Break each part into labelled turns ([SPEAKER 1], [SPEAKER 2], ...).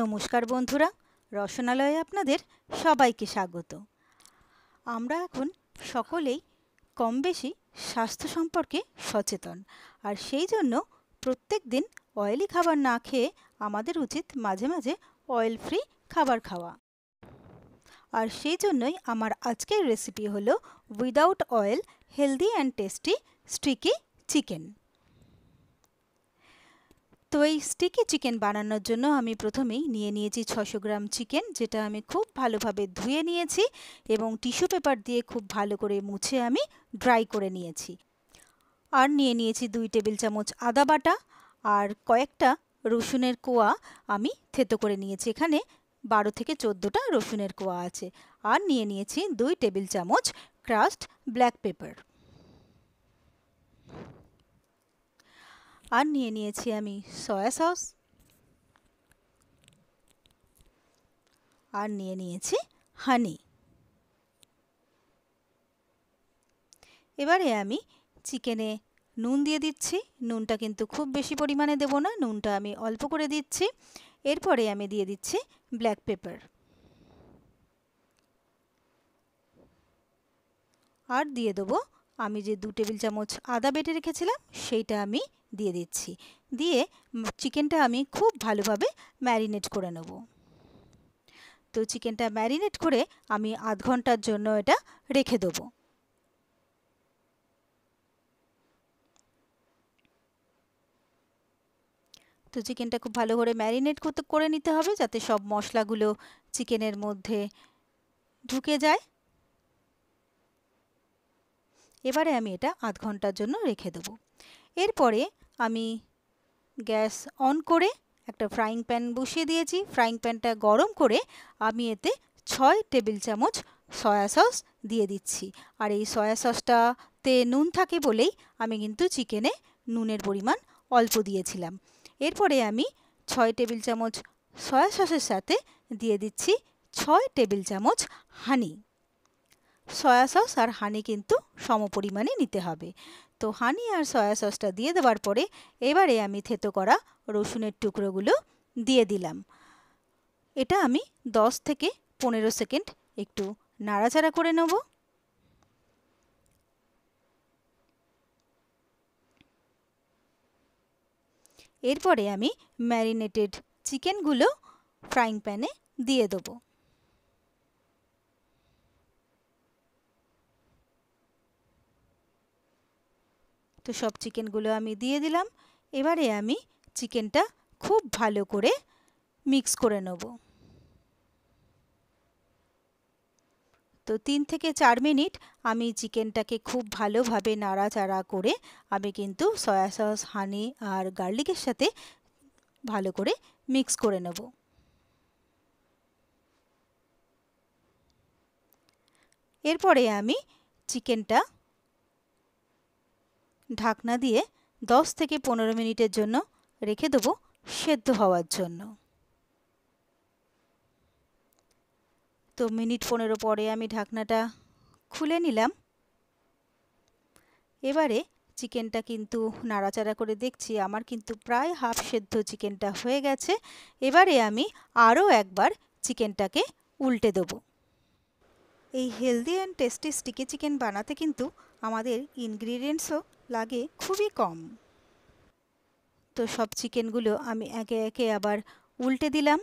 [SPEAKER 1] নমস্কার বন্ধুরা রসনালয়ে আপনাদের সবাইকে স্বাগত আমরা এখন সকলেই কম বেশি স্বাস্থ্য সম্পর্কে সচেতন আর সেই জন্য প্রত্যেক দিন অয়েলি খাবার না খেয়ে আমাদের উচিত মাঝে মাঝে অয়েল ফ্রি খাবার খাওয়া আর সেই জন্যই আমার আজকের রেসিপি হলো without oil healthy and tasty sticky chicken তো এই স্টিকি চিকেন বানানোর জন্য আমি প্রথমেই নিয়ে নিয়েছি ছশো গ্রাম চিকেন যেটা আমি খুব ভালোভাবে ধুয়ে নিয়েছি এবং টিস্যু পেপার দিয়ে খুব ভালো করে মুছে আমি ড্রাই করে নিয়েছি আর নিয়ে নিয়েছি দুই টেবিল চামচ আদা বাটা আর কয়েকটা রসুনের কোয়া আমি থেতো করে নিয়েছি এখানে বারো থেকে চোদ্দোটা রসুনের কোয়া আছে আর নিয়ে নিয়েছি দুই টেবিল চামচ ক্রাস্ট ব্ল্যাক পেপার আর নিয়ে নিয়েছি আমি সয়া সস আর নিয়ে নিয়েছি হানি এবারে আমি চিকেনে নুন দিয়ে দিচ্ছি নুনটা কিন্তু খুব বেশি পরিমাণে দেব না নুনটা আমি অল্প করে দিচ্ছি এরপরে আমি দিয়ে দিচ্ছি ব্ল্যাক পেপার আর দিয়ে দেবো আমি যে দু টেবিল চামচ আদা বেটে রেখেছিলাম সেইটা আমি দিয়ে দিচ্ছি দিয়ে চিকেনটা আমি খুব ভালোভাবে ম্যারিনেট করে নেব তো চিকেনটা ম্যারিনেট করে আমি আধ ঘন্টার জন্য এটা রেখে দেবো তো চিকেনটা খুব ভালো করে ম্যারিনেট করতে করে নিতে হবে যাতে সব মশলাগুলো চিকেনের মধ্যে ঢুকে যায় এবারে আমি এটা আধ ঘন্টার জন্য রেখে দেবো এরপরে আমি গ্যাস অন করে একটা ফ্রাইং প্যান বসিয়ে দিয়েছি ফ্রাইং প্যানটা গরম করে আমি এতে ছয় টেবিল চামচ সয়া সস দিয়ে দিচ্ছি আর এই সয়া সসটাতে নুন থাকে বলেই আমি কিন্তু চিকেনে নুনের পরিমাণ অল্প দিয়েছিলাম এরপরে আমি ছয় টেবিল চামচ সয়া সসের সাথে দিয়ে দিচ্ছি ছয় টেবিল চামচ হানি সয়া সস আর হানি কিন্তু সমপরিমাণে নিতে হবে তো হানি আর সয়া সসটা দিয়ে দেওয়ার পরে এবারে আমি থেতো করা রসুনের টুকরোগুলো দিয়ে দিলাম এটা আমি দশ থেকে পনেরো সেকেন্ড একটু নাড়াচাড়া করে নেব এরপরে আমি ম্যারিনেটেড চিকেনগুলো ফ্রাইং প্যানে দিয়ে দেবো তো সব চিকেনগুলো আমি দিয়ে দিলাম এবারে আমি চিকেনটা খুব ভালো করে মিক্স করে নেব তো তিন থেকে চার মিনিট আমি চিকেনটাকে খুব ভালোভাবে নাড়াচাড়া করে আমি কিন্তু সয়া সস হানি আর গার্লিকের সাথে ভালো করে মিক্স করে নেব এরপরে আমি চিকেনটা ঢাকনা দিয়ে 10 থেকে 15 মিনিটের জন্য রেখে দেবো সেদ্ধ হওয়ার জন্য তো মিনিট পনেরো পরে আমি ঢাকনাটা খুলে নিলাম এবারে চিকেনটা কিন্তু নাড়াচাড়া করে দেখছি আমার কিন্তু প্রায় হাফ সেদ্ধ চিকেনটা হয়ে গেছে এবারে আমি আরও একবার চিকেনটাকে উল্টে দেবো এই healthy and tasty sticky chicken বানাতে কিন্তু আমাদের ইনগ্রিডিয়েন্টসও লাগে খুবই কম তো সব চিকেনগুলো আমি একে একে আবার উল্টে দিলাম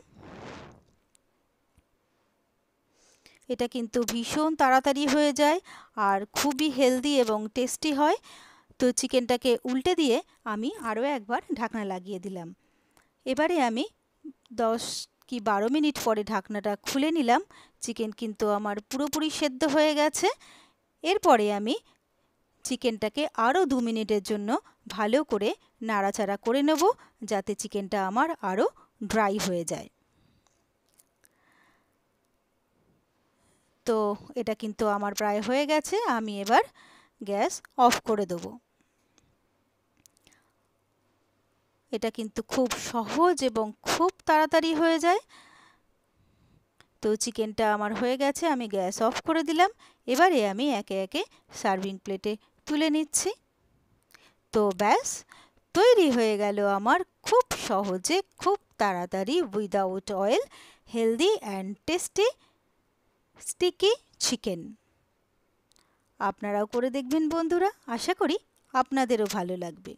[SPEAKER 1] এটা কিন্তু ভীষণ তাড়াতাড়ি হয়ে যায় আর খুবই হেলদি এবং টেস্টি হয় তো চিকেনটাকে উল্টে দিয়ে আমি আরও একবার ঢাকনা লাগিয়ে দিলাম এবারে আমি দশ কি বারো মিনিট পরে ঢাকনাটা খুলে নিলাম চিকেন কিন্তু আমার পুরোপুরি সেদ্ধ হয়ে গেছে এরপরে আমি চিকেনটাকে আরও দু মিনিটের জন্য ভালো করে নাড়াচাড়া করে নেব যাতে চিকেনটা আমার আরও ড্রাই হয়ে যায় তো এটা কিন্তু আমার প্রায় হয়ে গেছে আমি এবার গ্যাস অফ করে দেব এটা কিন্তু খুব সহজ এবং খুব তাড়াতাড়ি হয়ে যায় তো চিকেনটা আমার হয়ে গেছে আমি গ্যাস অফ করে দিলাম এবারে আমি একে একে সার্ভিং প্লেটে তুলে নিচ্ছি তো ব্যাস তৈরি হয়ে গেল আমার খুব সহজে খুব তাড়াতাড়ি without oil healthy and tasty sticky chicken আপনারাও করে দেখবেন বন্ধুরা আশা করি আপনাদেরও ভালো লাগবে